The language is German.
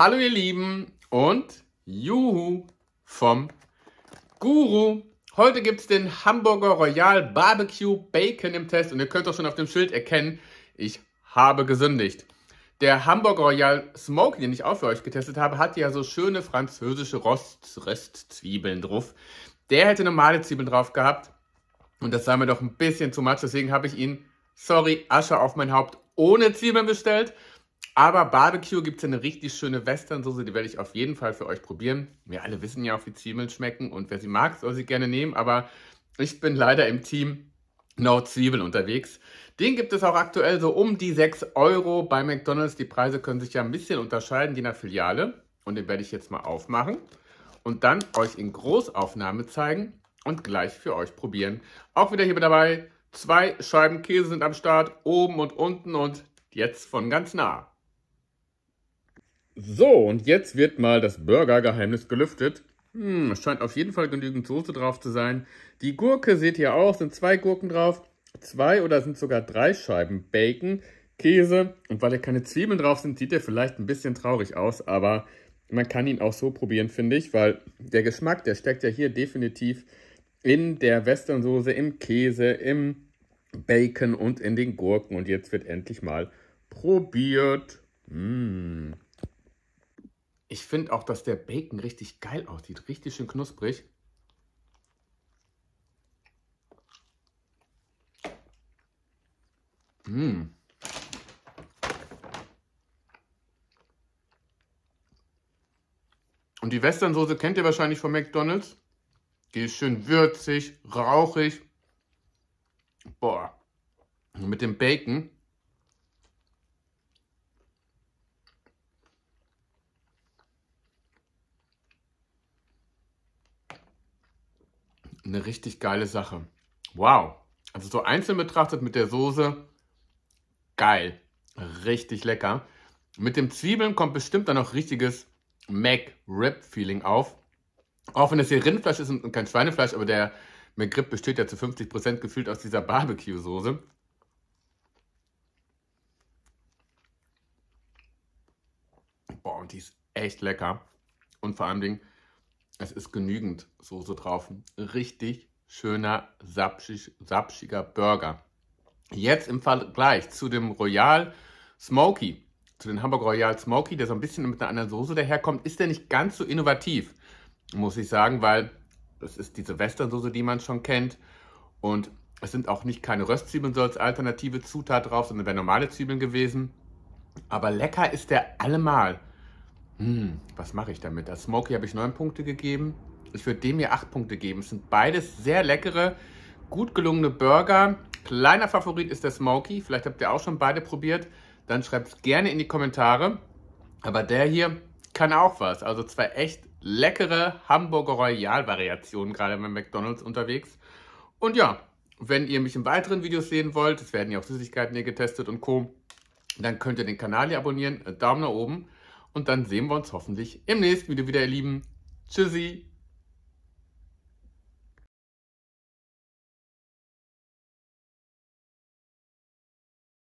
Hallo ihr Lieben und Juhu vom Guru. Heute gibt es den Hamburger Royal Barbecue Bacon im Test und ihr könnt auch schon auf dem Schild erkennen, ich habe gesündigt. Der Hamburger Royal Smoke, den ich auch für euch getestet habe, hat ja so schöne französische Rost Restzwiebeln drauf. Der hätte normale Zwiebeln drauf gehabt und das sah mir doch ein bisschen zu much, deswegen habe ich ihn, sorry, Asche auf mein Haupt, ohne Zwiebeln bestellt. Aber Barbecue gibt es eine richtig schöne Westernsoße, die werde ich auf jeden Fall für euch probieren. Wir alle wissen ja wie Zwiebeln schmecken und wer sie mag, soll sie gerne nehmen. Aber ich bin leider im Team No Zwiebeln unterwegs. Den gibt es auch aktuell so um die 6 Euro bei McDonalds. Die Preise können sich ja ein bisschen unterscheiden, je nach Filiale. Und den werde ich jetzt mal aufmachen und dann euch in Großaufnahme zeigen und gleich für euch probieren. Auch wieder hier mit dabei. Zwei Scheiben Käse sind am Start, oben und unten und jetzt von ganz nah. So, und jetzt wird mal das Burger-Geheimnis gelüftet. Hm, es scheint auf jeden Fall genügend Soße drauf zu sein. Die Gurke seht ihr auch, sind zwei Gurken drauf. Zwei oder sind sogar drei Scheiben Bacon, Käse. Und weil da keine Zwiebeln drauf sind, sieht er vielleicht ein bisschen traurig aus. Aber man kann ihn auch so probieren, finde ich. Weil der Geschmack, der steckt ja hier definitiv in der Westernsoße, im Käse, im Bacon und in den Gurken. Und jetzt wird endlich mal probiert. Mmh. Ich finde auch, dass der Bacon richtig geil aussieht. Richtig schön knusprig. Mmh. Und die Westernsoße kennt ihr wahrscheinlich von McDonalds. Die ist schön würzig, rauchig. Boah. Und mit dem Bacon eine richtig geile Sache. Wow. Also so einzeln betrachtet mit der Soße, geil. Richtig lecker. Mit dem Zwiebeln kommt bestimmt dann noch richtiges Mac-Rib-Feeling auf. Auch wenn es hier Rindfleisch ist und kein Schweinefleisch, aber der McRib besteht ja zu 50% gefühlt aus dieser Barbecue-Soße. Boah, und die ist echt lecker. Und vor allem Dingen, es ist genügend Soße drauf. Richtig schöner, sapschig, sapschiger Burger. Jetzt im Vergleich zu dem Royal Smoky, zu dem Hamburger Royal Smoky, der so ein bisschen mit einer anderen Soße daherkommt, ist der nicht ganz so innovativ, muss ich sagen, weil es ist diese Westernsoße, die man schon kennt. Und es sind auch nicht keine Röstzwiebeln so als alternative Zutat drauf, sondern wären normale Zwiebeln gewesen. Aber lecker ist der allemal. Hm, was mache ich damit? Das Smoky habe ich neun Punkte gegeben. Ich würde dem hier acht Punkte geben. Es sind beides sehr leckere, gut gelungene Burger. Kleiner Favorit ist der Smoky. Vielleicht habt ihr auch schon beide probiert. Dann schreibt es gerne in die Kommentare. Aber der hier kann auch was. Also zwei echt leckere Hamburger Royal-Variationen, gerade bei McDonalds unterwegs. Und ja, wenn ihr mich in weiteren Videos sehen wollt, es werden ja auch Süßigkeiten hier getestet und Co., dann könnt ihr den Kanal hier abonnieren. Daumen nach oben. Und dann sehen wir uns hoffentlich im nächsten Video wieder, ihr Lieben. Tschüssi.